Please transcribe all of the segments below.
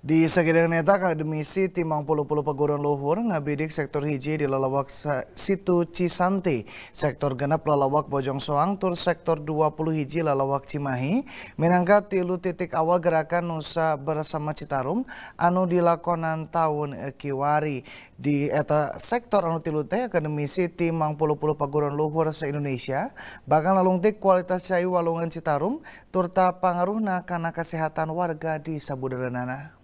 Di sagedangan eta akademisi timang puluh-puluh perguruan luhur ngabidik sektor hiji di lalawak situ Cisanti, sektor genep lalawak Bojong Soang tur sektor 20 hiji lalawak Cimahi, minangka tilu titik awal gerakan Nusa bersama Citarum anu dilakonan tahun kiwari. Di eta sektor anu tilu teh akademisi timang puluh-puluh perguruan luhur se-Indonesia, bahkan lalungtik kualitas cai walungan Citarum turta pangaruhna karena kesehatan warga di Sabudaranana.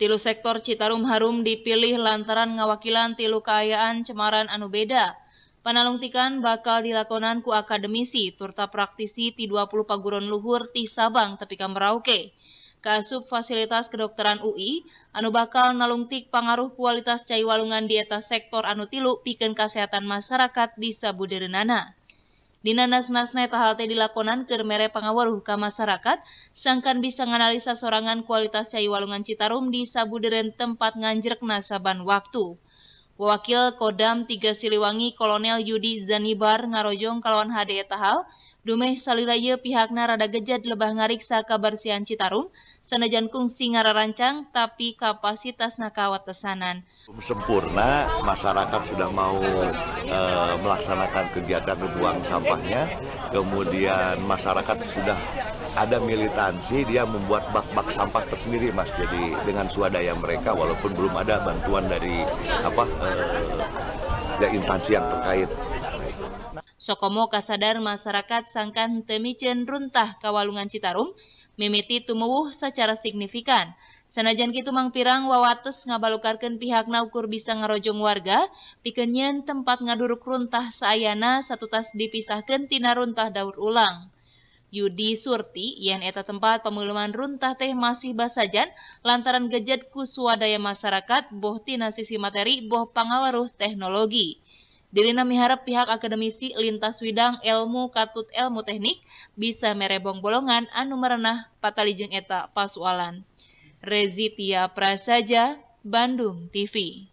Tilu sektor Citarum Harum dipilih lantaran ngawakilan tilu keayaan cemaran anu beda. Panalungtikan bakal dilakonan ku akademisi, turta praktisi ti 20 paguron luhur ti Sabang tepi Merauke. Kasub Fasilitas Kedokteran UI, anu bakal nalungtik pengaruh kualitas cai walungan di atas sektor anu tilu piken kesehatan masyarakat di Sabuderenana. Dinanas eta hal teh dilakonan keur mere pangawaruh ka masyarakat sangkan bisa nganalisa sorangan kualitas cai walungan Citarum di sabuderen tempat nganjrek nasaban waktu. Wakil Kodam 3 Siliwangi Kolonel Yudi Zanibar ngarojong kalawan e hadiah eta Dumeh saliraya pihakna rada gejat lebah ngariksa kabarsihan Citarum, sanajan kungsi ngararancang tapi kapasitas nakawat tesanan. Sempurna, masyarakat sudah mau e, melaksanakan kegiatan buang sampahnya, kemudian masyarakat sudah ada militansi, dia membuat bak-bak sampah tersendiri mas, jadi dengan swadaya mereka walaupun belum ada bantuan dari apa e, ya, instansi yang terkait. Sokomo kasadar masyarakat sangkan temicen runtah kawalungan Citarum, mimiti tumuwuh secara signifikan. Senajan kitu mangpirang wawates ngabalukarkan pihak naukur bisa ngarojong warga, pikenyen tempat ngaduruk runtah saayana satu tas dipisahkan tina runtah daur ulang. Yudi Surti, yang eta tempat pemuluman runtah teh masih basajan, lantaran gejat kuswadaya masyarakat boh tina sisi materi boh pangawaruh teknologi. Delina miharap pihak akademisi lintas widang ilmu katut ilmu teknik bisa merebong bolongan anu merenah patalijeng eta pasualan. Rezitia Prasaja, Bandung TV.